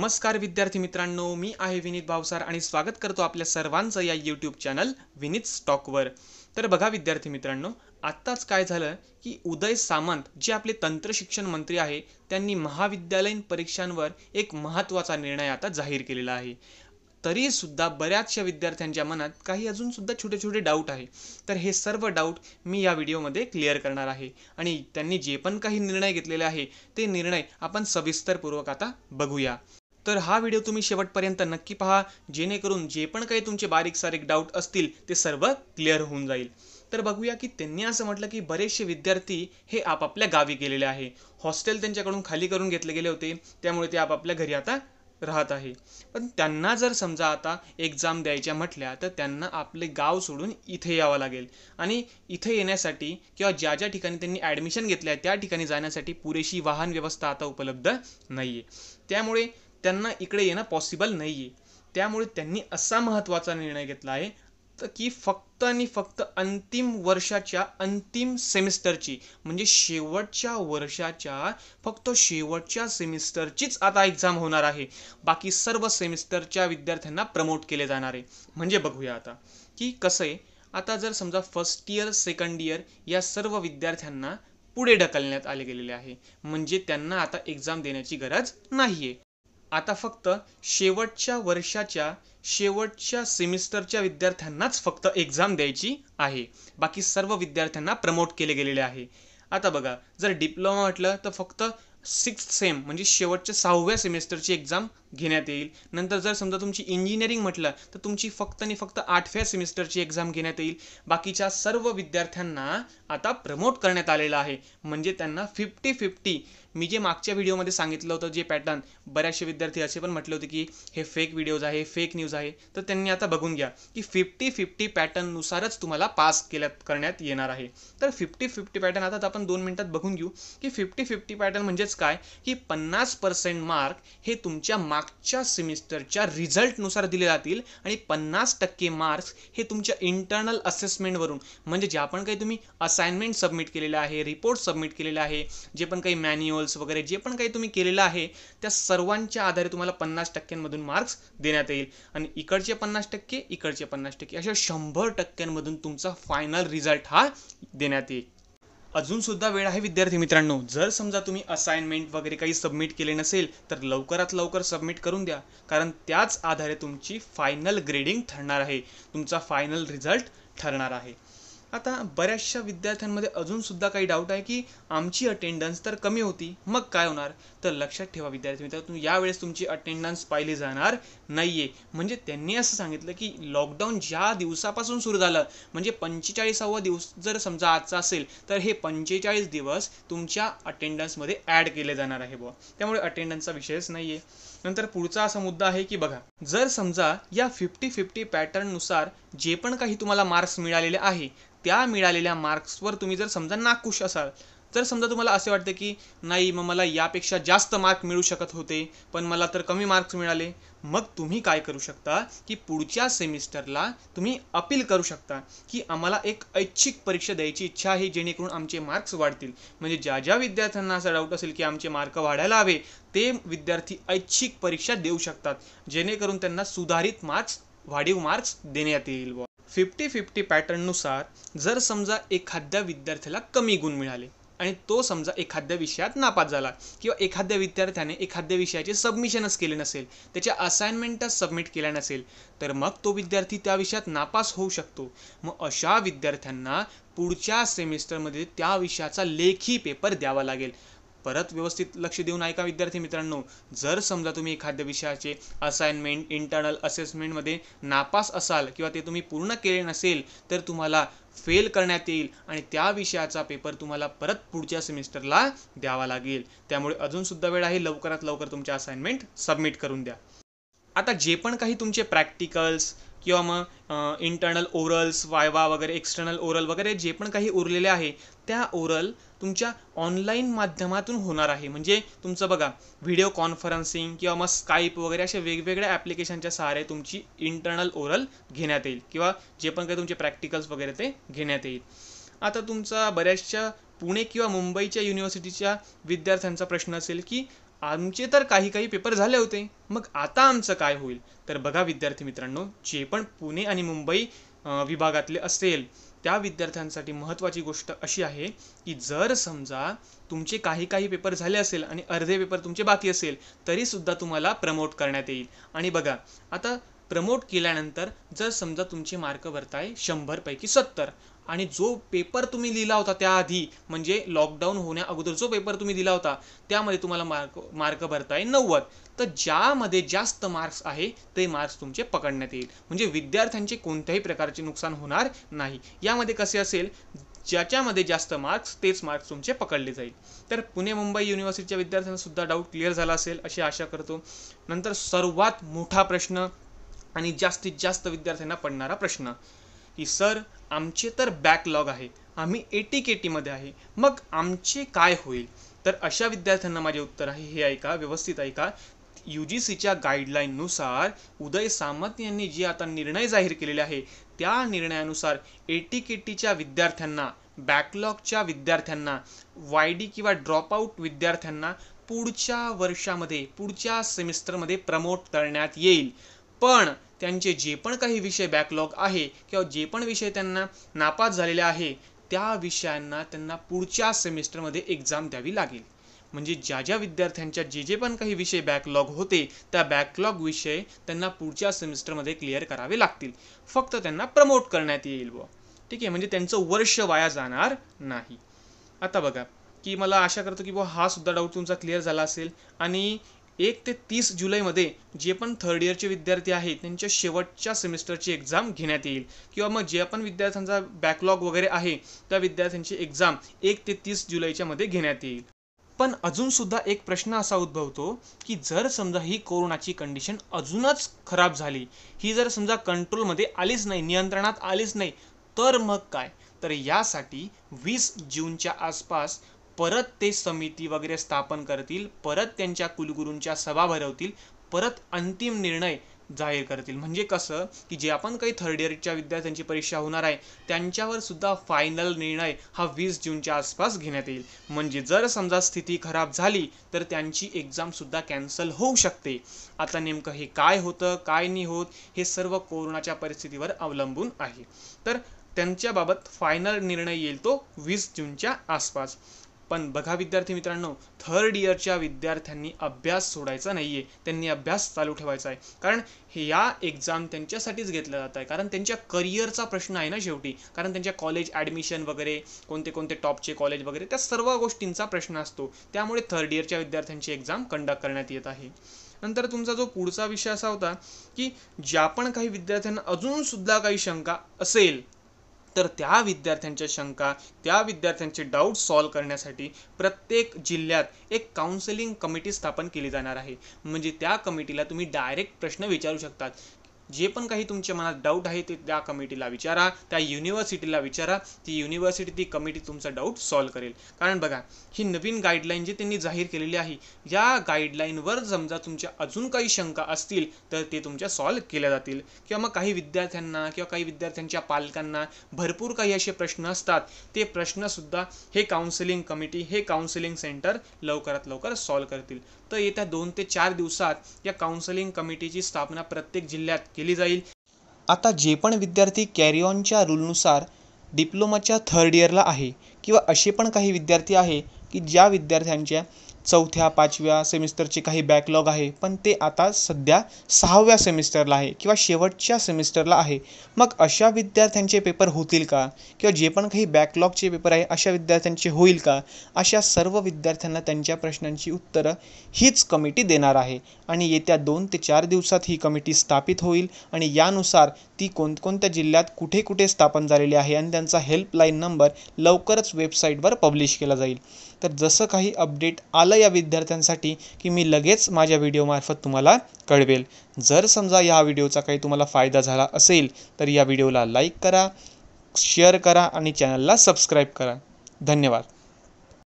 नमस्कार विद्यार्थी मित्रांनो मी आहे विनीत भावसार आणि स्वागत करतो आपल्या सर्वांचं या यूट्यूब चॅनल विनीत स्टॉकवर तर बघा विद्यार्थी मित्रांनो आत्ताच काय झालं की उदय सामंत जे आपले तंत्रशिक्षण मंत्री आहे त्यांनी महाविद्यालयीन परीक्षांवर एक महत्त्वाचा निर्णय आता जाहीर केलेला आहे तरीसुद्धा बऱ्याचशा विद्यार्थ्यांच्या मनात काही अजूनसुद्धा छोटे छोटे डाऊट आहे तर हे सर्व डाऊट मी या व्हिडिओमध्ये क्लिअर करणार आहे आणि त्यांनी जे पण काही निर्णय घेतलेले आहे ते निर्णय आपण सविस्तरपूर्वक आता बघूया तर हा व्हिडिओ तुम्ही शेवटपर्यंत नक्की पहा जेणेकरून जे पण काही तुमचे बारीक सारीक डाऊट असतील ते सर्व क्लिअर होऊन जाईल तर बघूया की त्यांनी असं म्हटलं की बरेचसे विद्यार्थी हे आपापल्या गावी गेलेले आहे हॉस्टेल त्यांच्याकडून खाली करून घेतले गेले होते त्यामुळे ते आपापल्या घरी आता राहत आहे पण त्यांना जर समजा आता एक्झाम द्यायच्या म्हटल्या तर त्यांना आपले गाव सोडून इथे यावं लागेल आणि इथे येण्यासाठी किंवा ज्या ज्या ठिकाणी त्यांनी ॲडमिशन घेतल्या त्या ठिकाणी जाण्यासाठी पुरेशी वाहन व्यवस्था आता उपलब्ध नाही आहे त्यामुळे त्यांना इकडे येणं पॉसिबल नाही आहे त्यामुळे त्यांनी असा महत्त्वाचा निर्णय घेतला आहे तर की फक्त आणि फक्त अंतिम वर्षाच्या अंतिम सेमिस्टरची म्हणजे शेवटच्या वर्षाच्या फक्त शेवटच्या सेमिस्टरचीच आता एक्झाम होणार आहे बाकी सर्व सेमिस्टरच्या विद्यार्थ्यांना प्रमोट केले जाणार आहे म्हणजे बघूया आता की कसं आहे आता जर समजा फर्स्ट इयर सेकंड इयर या सर्व विद्यार्थ्यांना पुढे ढकलण्यात आले गेलेले आहे म्हणजे त्यांना आता एक्झाम देण्याची गरज नाही आहे आता फक्त शेवटच्या वर्षाच्या शेवटच्या सेमिस्टरच्या विद्यार्थ्यांनाच फक्त एक्झाम द्यायची आहे बाकी सर्व विद्यार्थ्यांना प्रमोट केले गेलेले आहे आता बघा जर डिप्लोमा म्हटलं तर फक्त सिक्स्थ सेम म्हणजे शेवटच्या सहाव्या सेमिस्टरची एक्झाम घेण्यात येईल नंतर जर समजा तुमची इंजिनिअरिंग म्हटलं तर तुमची फक्त आणि फक्त आठव्या सेमिस्टरची एक्झाम घेण्यात येईल बाकीच्या सर्व विद्यार्थ्यांना आता प्रमोट करण्यात आलेलं आहे म्हणजे त्यांना फिफ्टी फिफ्टी मी जे मागच्या व्हिडिओमध्ये सांगितलं होतं जे पॅटर्न बऱ्याचशे विद्यार्थी असे पण म्हटले होते की हे फेक व्हिडिओज आहे फेक न्यूज आहे तर त्यांनी आता बघून घ्या की फिफ्टी फिफ्टी पॅटर्ननुसारच तुम्हाला पास केल्या करण्यात येणार आहे तर फिफ्टी फिफ्टी पॅटर्न आता आपण दोन मिनटात बघून घेऊ की फिफ्टी फिफ्टी पॅटर्न म्हणजेच काय की पन्नास पर्सेंट मार्क हे तुमच्या मार्क मागच्या सेमिस्टरच्या रिझल्टनुसार दिले जातील आणि पन्नास टक्के मार्क्स हे तुमच्या इंटरनल असेसमेंटवरून म्हणजे ज्या पण काही तुम्ही असाइनमेंट सबमिट केलेलं आहे रिपोर्ट सबमिट केलेला आहे जे पण काही मॅन्युअल्स वगैरे जे पण काही तुम्ही केलेलं आहे त्या सर्वांच्या आधारे तुम्हाला पन्नास टक्क्यांमधून मार्क्स देण्यात येईल आणि इकडचे पन्नास टक्के इकडचे पन्नास टक्के अशा शंभर टक्क्यांमधून तुमचा फायनल रिझल्ट हा देण्यात येईल सुद्धा वेळ आहे विद्यार्थी मित्रांनो जर समजा तुम्ही असाइनमेंट वगैरे काही सबमिट केले नसेल तर लवकरात लवकर सबमिट करून द्या कारण त्याच आधारे तुमची फायनल ग्रेडिंग ठरणार आहे तुमचा फायनल रिझल्ट ठरणार आहे आता बऱ्याचशा विद्यार्थ्यांमध्ये अजून सुद्धा काही डाऊट आहे की आमची अटेंडन्स तर कमी होती मग काय होणार तर लक्षात ठेवा विद्यार्थी मित्रांनो तुम्ही यावेळेस तुमची अटेंडन्स पाहिली जाणार नाही आहे म्हणजे त्यांनी असं सांगितलं की लॉकडाऊन ज्या दिवसापासून सुरू झालं म्हणजे पंचेचाळीसावा दिवस जर समजा आजचा असेल तर हे पंचेचाळीस दिवस तुमच्या अटेंडन्समध्ये ॲड केले जाणार आहे बुवा त्यामुळे अटेंडन्सचा विषयच नाही आहे नंतर पुढचा असा मुद्दा आहे की बघा जर समजा या फिफ्टी फिफ्टी पॅटर्ननुसार जे पण काही तुम्हाला मार्क्स मिळालेले आहे त्या मिळालेल्या मार्क्सवर तुम्ही जर समजा नाखुश असाल तर समजा तुम्हाला असे वाटते की नाही मग मला यापेक्षा जास्त मार्क मिळू शकत होते पण मला तर कमी मार्क्स मिळाले मग तुम्ही काय करू शकता की पुढच्या सेमिस्टरला तुम्ही अपील करू शकता की आम्हाला एक ऐच्छिक परीक्षा द्यायची इच्छा आहे जेणेकरून आमचे मार्क्स वाढतील म्हणजे ज्या ज्या विद्यार्थ्यांना असा डाऊट असेल की आमचे मार्क वाढायला हवे ते विद्यार्थी ऐच्छिक परीक्षा देऊ शकतात जेणेकरून त्यांना सुधारित मार्क्स वाढीव मार्क्स देण्यात येईल फिफ्टी फिफ्टी पॅटर्ननुसार जर समजा एखाद्या विद्यार्थ्याला कमी गुण मिळाले आणि तो समजा एखाद्या विषयात नापास झाला किंवा एखाद्या विद्यार्थ्याने एखाद्या विषयाचे सबमिशनच केले नसेल त्याच्या असाइनमेंटच सबमिट केल्या नसेल तर मग तो विद्यार्थी त्या विषयात नापास होऊ शकतो मग अशा विद्यार्थ्यांना पुढच्या सेमिस्टरमध्ये त्या विषयाचा लेखी पेपर द्यावा लागेल परत व्यवस्थित लक्ष देऊन ऐका विद्यार्थी मित्रांनो जर समजा तुम्ही एखाद्या विषयाचे असाइनमेंट इंटरनल असेसमेंटमध्ये नापास असाल किंवा ते तुम्ही पूर्ण केले नसेल तर तुम्हाला फेल करण्यात येईल आणि त्या विषयाचा पेपर तुम्हाला परत पुढच्या सेमिस्टरला द्यावा लागेल त्यामुळे अजूनसुद्धा वेळ आहे लवकरात लवकर तुमचे असाइनमेंट सबमिट करून द्या आता जे पण काही तुमचे प्रॅक्टिकल्स किंवा मग इंटर्नल ओरल्स वायवा वगैरे एक्सटर्नल ओरल वगैरे जे पण काही उरलेले आहे त्या ओरल तुमच्या ऑनलाईन माध्यमातून होणार आहे म्हणजे तुमचं बघा व्हिडिओ कॉन्फरन्सिंग किंवा मग स्काईप वगैरे अशा वेगवेगळ्या ॲप्लिकेशनच्या सहारे तुमची इंटर्नल ओरल घेण्यात येईल किंवा जे पण काही तुमचे प्रॅक्टिकल्स वगैरे ते घेण्यात येईल आता तुमचा बऱ्याचशा पुणे किंवा मुंबईच्या युनिव्हर्सिटीच्या विद्यार्थ्यांचा प्रश्न असेल की आमचे तर काही काही पेपर झाले होते मग आता आमचं काय होईल तर बघा विद्यार्थी मित्रांनो जे पण पुणे आणि मुंबई विभागातले असेल त्या विद्यार्थ्यांसाठी महत्त्वाची गोष्ट अशी आहे की जर समजा तुमचे काही काही पेपर झाले असेल आणि अर्धे पेपर तुमचे बाकी असेल तरीसुद्धा तुम्हाला प्रमोट करण्यात येईल आणि बघा आता प्रमोट केल्यानंतर जर समजा तुमचे मार्क भरताय शंभरपैकी सत्तर आणि जो पेपर तुम्ही लिहिला होता त्याआधी म्हणजे लॉकडाऊन होण्या अगोदर जो पेपर तुम्ही दिला होता त्यामध्ये तुम्हाला मार्क मार्क भरताय नव्वद तर ज्यामध्ये जास्त मार्क्स आहे ते मार्क्स तुमचे पकडण्यात येईल म्हणजे विद्यार्थ्यांचे कोणत्याही प्रकारचे नुकसान होणार नाही यामध्ये कसे असेल ज्याच्यामध्ये जास्त मार्क्स तेच मार्क्स तुमचे पकडले जाईल तर पुणे मुंबई युनिव्हर्सिटीच्या विद्यार्थ्यांना सुद्धा डाऊट क्लिअर झाला असेल अशी आशा करतो नंतर सर्वात मोठा प्रश्न आणि जास्तीत जास्त विद्यार्थ्यांना पडणारा प्रश्न की सर आमचे तर बॅकलॉग आहे आम्ही एटी के टीमध्ये आहे मग आमचे काय होईल तर अशा विद्यार्थ्यांना माझे उत्तर आहे हे ऐका व्यवस्थित ऐका यू जी सीच्या गाईडलाईननुसार उदय सामंत यांनी जे आता निर्णय जाहीर केलेले आहे त्या निर्णयानुसार एटी के टीच्या विद्यार्थ्यांना बॅकलॉगच्या विद्यार्थ्यांना वाय डी किंवा आऊट विद्यार्थ्यांना पुढच्या वर्षामध्ये पुढच्या सेमिस्टरमध्ये प्रमोट करण्यात येईल पण त्यांचे जे पण काही विषय बॅकलॉग आहे किंवा जे पण विषय त्यांना नापास झालेले आहे त्या विषयांना त्यांना पुढच्या सेमिस्टरमध्ये एक्झाम द्यावी लागेल म्हणजे ज्या ज्या विद्यार्थ्यांच्या जे जे पण काही विषय बॅकलॉग होते त्या बॅकलॉग विषय त्यांना पुढच्या सेमिस्टरमध्ये क्लिअर करावे लागतील फक्त त्यांना प्रमोट करण्यात येईल व ठीक आहे म्हणजे त्यांचं वर्ष वाया जाणार नाही आता बघा की मला आशा करतो की बुवा हा सुद्धा डाऊट तुमचा क्लिअर झाला असेल आणि एक ते तीस जुलैमध्ये जे पण थर्ड इयरचे विद्यार्थी आहेत त्यांच्या शेवटच्या सेमिस्टरची एक्झाम घेण्यात येईल किंवा मग जे पण विद्यार्थ्यांचा बॅकलॉग वगैरे आहे त्या विद्यार्थ्यांची एक्झाम एक ते तीस जुलैच्या मध्ये घेण्यात येईल पण अजून सुद्धा एक प्रश्न असा उद्भवतो की जर समजा ही कोरोनाची कंडिशन अजूनच खराब झाली ही जर समजा कंट्रोलमध्ये आलीच नाही नियंत्रणात आलीच नाही तर मग काय तर यासाठी वीस जूनच्या आसपास परत ते समिती वगैरे स्थापन करतील परत त्यांच्या कुलगुरूंच्या सभा भरवतील परत अंतिम निर्णय जाहीर करतील म्हणजे कसं की जे आपण काही थर्ड इयरच्या विद्यार्थ्यांची परीक्षा होणार आहे त्यांच्यावर सुद्धा फायनल निर्णय हा वीस जूनच्या आसपास घेण्यात येईल म्हणजे जर समजा स्थिती खराब झाली तर त्यांची सुद्धा कॅन्सल होऊ शकते आता नेमकं हे काय होतं काय नाही होत हे सर्व कोरोनाच्या परिस्थितीवर अवलंबून आहे तर त्यांच्याबाबत फायनल निर्णय येईल तो वीस जूनच्या आसपास पण बघा विद्यार्थी मित्रांनो थर्ड इयरच्या विद्यार्थ्यांनी अभ्यास सोडायचा नाही आहे त्यांनी अभ्यास चालू ठेवायचा आहे कारण हे या एक्झाम त्यांच्यासाठीच घेतल्या जात आहे कारण त्यांच्या करिअरचा प्रश्न आहे ना शेवटी कारण त्यांच्या कॉलेज ॲडमिशन वगैरे कोणते कोणते टॉपचे कॉलेज वगैरे त्या सर्व गोष्टींचा प्रश्न असतो त्यामुळे थर्ड इयरच्या विद्यार्थ्यांची एक्झाम कंडक्ट करण्यात येत आहे नंतर तुमचा जो पुढचा विषय असा होता की ज्या पण काही विद्यार्थ्यांना अजूनसुद्धा काही शंका असेल तर त्या विद्यार्थ्यांच्या शंका त्या विद्यार्थ्यांचे डाऊट सॉल्व करण्यासाठी प्रत्येक जिल्ह्यात एक काउन्सिलिंग कमिटी स्थापन केली जाणार आहे म्हणजे त्या कमिटीला तुम्ही डायरेक्ट प्रश्न विचारू शकतात जे पण काही तुमच्या मनात डाऊट आहे ते त्या कमिटीला विचारा त्या युनिव्हर्सिटीला विचारा ती युनिव्हर्सिटी ती कमिटी तुमचा डाऊट सॉल्व्ह करेल कारण बघा ही नवीन गाईडलाईन जी त्यांनी जाहीर केलेली आहे या गाईडलाईनवर समजा तुमच्या अजून काही शंका असतील तर ते तुमच्या सॉल्व्ह केल्या जातील किंवा मग काही विद्यार्थ्यांना किंवा काही विद्यार्थ्यांच्या पालकांना भरपूर काही असे प्रश्न असतात ते प्रश्नसुद्धा हे काउन्सिलिंग कमिटी हे काउन्सिलिंग सेंटर लवकरात लवकर सॉल्व्ह करतील तर येत्या दोन ते चार दिवसात या काउन्सिलिंग कमिटीची स्थापना प्रत्येक जिल्ह्यात केली जाईल आता जे पण विद्यार्थी कॅरी ऑनच्या रूलनुसार डिप्लोमाच्या थर्ड इयरला आहे किंवा असे पण काही विद्यार्थी आहे की ज्या विद्यार्थ्यांच्या चौथ्या पाचव्या सेमिस्टरचे काही बॅकलॉग आहे पण ते आता सध्या सहाव्या सेमिस्टरला आहे किंवा शेवटच्या सेमिस्टरला आहे मग अशा विद्यार्थ्यांचे पेपर होतील का किंवा जे पण काही बॅकलॉगचे पेपर आहे अशा विद्यार्थ्यांचे होईल का अशा सर्व विद्यार्थ्यांना त्यांच्या प्रश्नांची उत्तरं हीच कमिटी देणार आहे आणि येत्या दोन ते चार दिवसात ही कमिटी स्थापित होईल आणि यानुसार ती कोणकोणत्या जिल्ह्यात कुठे कुठे स्थापन झालेली आहे आणि त्यांचा हेल्पलाईन नंबर लवकरच वेबसाईटवर पब्लिश केला जाईल तर जसं काही अपडेट आलं आलं या विद्यार्थ्यांसाठी की मी लगेच माझ्या व्हिडिओमार्फत तुम्हाला कळवेल जर समजा या व्हिडिओचा काही तुम्हाला फायदा झाला असेल तर या व्हिडिओला लाईक करा शेअर करा आणि चॅनलला सबस्क्राईब करा धन्यवाद